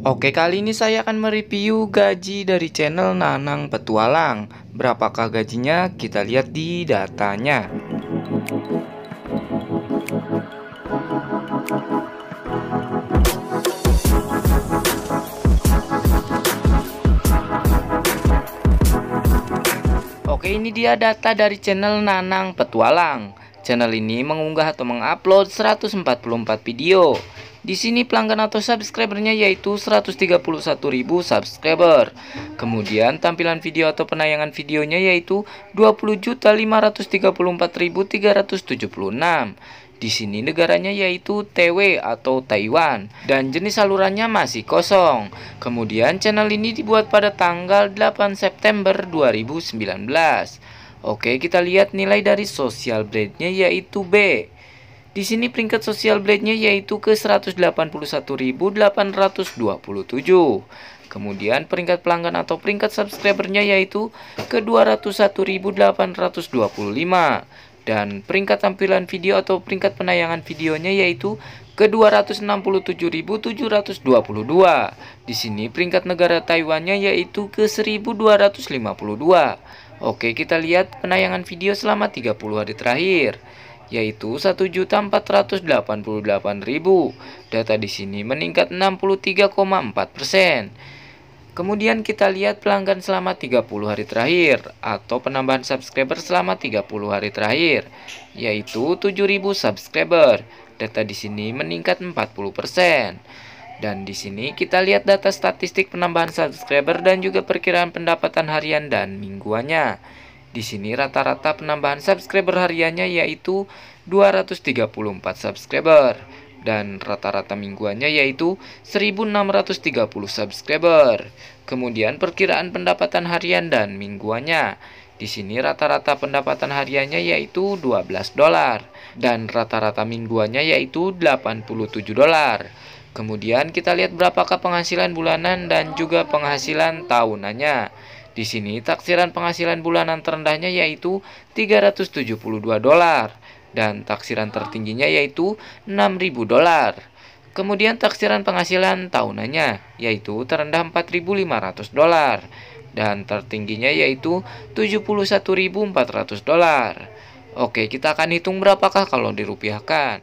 Oke kali ini saya akan mereview gaji dari channel Nanang Petualang Berapakah gajinya kita lihat di datanya Oke ini dia data dari channel Nanang Petualang Channel ini mengunggah atau mengupload 144 video di sini pelanggan atau subscribernya yaitu 131.000 subscriber. Kemudian tampilan video atau penayangan videonya yaitu 20.534.376. Di sini negaranya yaitu TW atau Taiwan dan jenis salurannya masih kosong. Kemudian channel ini dibuat pada tanggal 8 September 2019. Oke, kita lihat nilai dari social blade nya yaitu B. Di sini peringkat sosial blade-nya yaitu ke 181.827. Kemudian peringkat pelanggan atau peringkat subscribernya yaitu ke 201.825. Dan peringkat tampilan video atau peringkat penayangan videonya yaitu ke 267.722. Di sini peringkat negara Taiwannya yaitu ke 1252. Oke, kita lihat penayangan video selama 30 hari terakhir yaitu 1.488.000. Data di sini meningkat 63,4%. Kemudian kita lihat pelanggan selama 30 hari terakhir atau penambahan subscriber selama 30 hari terakhir yaitu 7000 subscriber. Data di sini meningkat 40%. Dan di sini kita lihat data statistik penambahan subscriber dan juga perkiraan pendapatan harian dan mingguannya. Di sini rata-rata penambahan subscriber hariannya yaitu 234 subscriber dan rata-rata mingguannya yaitu 1630 subscriber. Kemudian perkiraan pendapatan harian dan mingguannya. Di sini rata-rata pendapatan hariannya yaitu 12 dolar dan rata-rata mingguannya yaitu 87 dolar. Kemudian kita lihat berapakah penghasilan bulanan dan juga penghasilan tahunannya. Di sini taksiran penghasilan bulanan terendahnya yaitu 372 dolar dan taksiran tertingginya yaitu 6.000 dolar. Kemudian taksiran penghasilan tahunannya yaitu terendah 4.500 dolar dan tertingginya yaitu 71.400 dolar. Oke, kita akan hitung berapakah kalau dirupiahkan.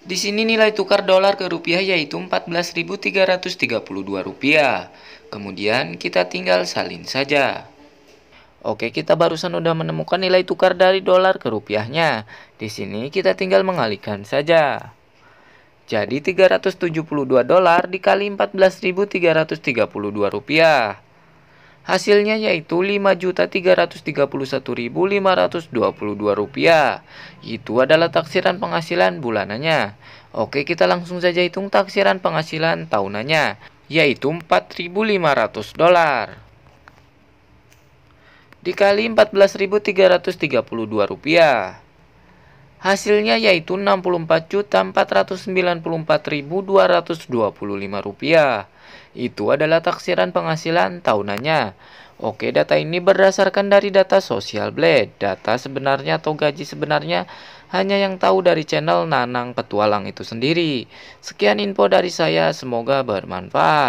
Di sini nilai tukar dolar ke rupiah yaitu 14.332 rupiah. Kemudian kita tinggal salin saja. Oke, kita barusan udah menemukan nilai tukar dari dolar ke rupiahnya. Di sini kita tinggal mengalihkan saja. Jadi 372 dolar dikali 14.332 rupiah. Hasilnya yaitu rp rupiah. Itu adalah taksiran penghasilan bulanannya. Oke, kita langsung saja hitung taksiran penghasilan tahunannya, yaitu 4.500 dolar dikali 14.332 rupiah Hasilnya yaitu Rp64.494.225. Itu adalah taksiran penghasilan tahunannya. Oke, data ini berdasarkan dari data Social Blade. Data sebenarnya atau gaji sebenarnya hanya yang tahu dari channel Nanang Petualang itu sendiri. Sekian info dari saya, semoga bermanfaat.